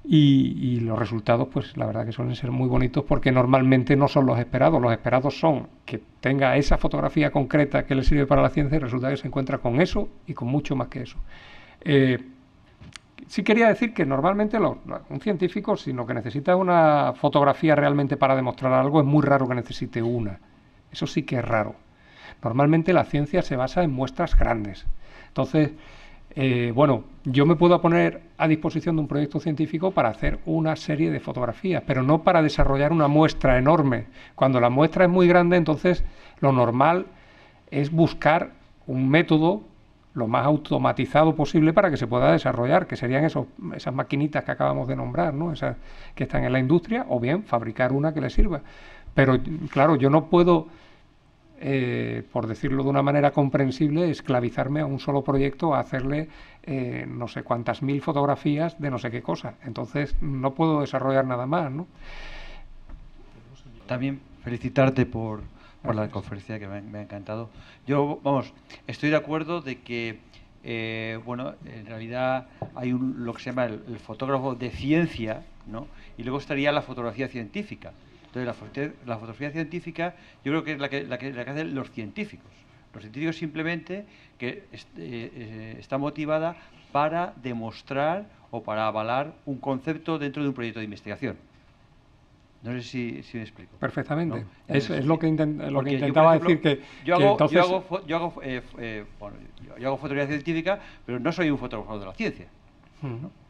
Y, los resultados, pues la verdad que suelen ser muy bonitos porque normalmente no son los esperados. Los esperados son que tenga esa fotografía concreta que le sirve para la ciencia y resulta que se encuentra con eso y con mucho más que eso. Eh, sí quería decir que normalmente un científico, sino que necesita una fotografía realmente para demostrar algo, es muy raro que necesite una. Eso sí que es raro. Normalmente la ciencia se basa en muestras grandes. Entonces, eh, bueno, yo me puedo poner a disposición de un proyecto científico para hacer una serie de fotografías, pero no para desarrollar una muestra enorme. Cuando la muestra es muy grande, entonces lo normal es buscar un método lo más automatizado posible para que se pueda desarrollar, que serían esas maquinitas que acabamos de nombrar, ¿no? esas que están en la industria, o bien fabricar una que le sirva. Pero claro, yo no puedo, eh, por decirlo de una manera comprensible, esclavizarme a un solo proyecto, a hacerle eh, no sé cuántas mil fotografías de no sé qué cosa. Entonces no puedo desarrollar nada más. ¿no? También felicitarte por, por la conferencia que me, ha encantado. Yo, vamos, estoy de acuerdo de que, eh, bueno, en realidad hay un, lo que se llama el, fotógrafo de ciencia, ¿no? Y luego estaría la fotografía científica. Entonces, la fotografía, la fotografía científica yo creo que es la que, la que, la hacen los científicos. Los científicos simplemente que eh, eh, está motivada para demostrar o para avalar un concepto dentro de un proyecto de investigación. No sé si, me explico. Perfectamente. Es, lo que, lo que intentaba decir que, yo hago, yo hago, yo hago, eh, yo hago fotografía científica, pero no soy un fotógrafo de la ciencia.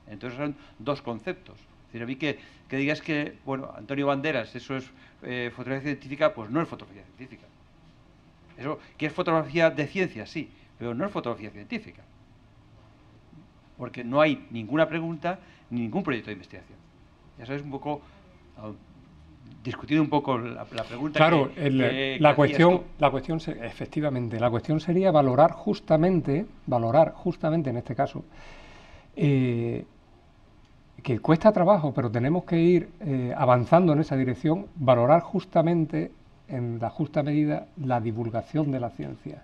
Entonces son dos conceptos decir, a mí que, digas que, bueno, Antonio Banderas, eso es eh, fotografía científica, pues no es fotografía científica. Eso, que es fotografía de ciencia, sí, pero no es fotografía científica. Porque no hay ninguna pregunta ningún proyecto de investigación. Ya sabes un poco, discutido un poco la, pregunta. Claro, la, cuestión, la cuestión, efectivamente, la cuestión sería valorar justamente, valorar justamente en este caso, eh, que cuesta trabajo, pero tenemos que ir eh, avanzando en esa dirección, valorar justamente, en la justa medida, la divulgación de la ciencia.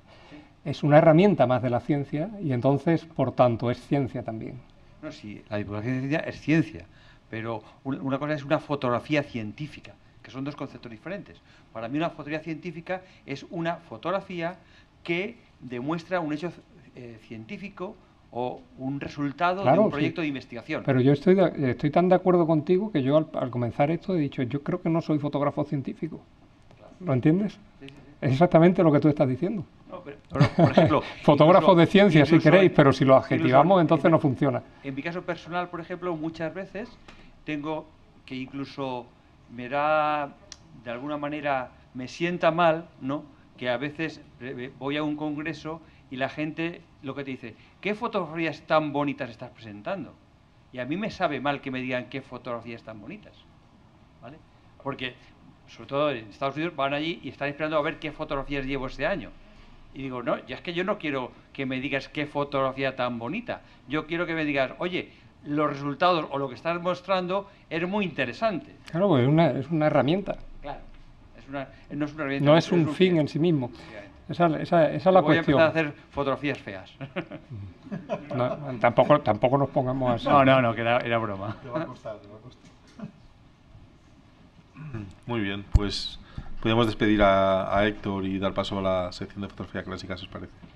Es una herramienta más de la ciencia y entonces, por tanto, es ciencia también. No, sí, la divulgación de ciencia es ciencia, pero una cosa es una fotografía científica, que son dos conceptos diferentes. Para mí una fotografía científica es una fotografía que demuestra un hecho eh, científico o un resultado de un proyecto de investigación. Pero yo estoy, estoy tan de acuerdo contigo que yo al, comenzar esto he dicho, yo creo que no soy fotógrafo científico. ¿Lo entiendes? es exactamente lo que tú estás diciendo. fotógrafo de ciencia si queréis, pero si lo adjetivamos entonces no funciona. En mi caso personal, por ejemplo, muchas veces tengo que incluso me da, de alguna manera, me sienta mal, ¿no? Que a veces eh, voy a un congreso y la gente lo que te dice, ¿qué fotografías tan bonitas estás presentando? Y a mí me sabe mal que me digan qué fotografías tan bonitas, ¿vale? Porque, sobre todo en Estados Unidos, van allí y están esperando a ver qué fotografías llevo este año. Y digo, no, ya es que yo no quiero que me digas qué fotografía tan bonita. Yo quiero que me digas, oye, los resultados o lo que estás mostrando es muy interesante. Claro, es una, es una herramienta. Claro, es una, no es una herramienta. No es un, fin en sí mismo. Esa, es la voy cuestión. Voy a empezar a hacer fotografías feas. tampoco, tampoco nos pongamos así. No, no, no, que era, broma. Te va a costar, te va a costar. Muy bien, pues podemos despedir a, a Héctor y dar paso a la sección de fotografía clásica, si os parece.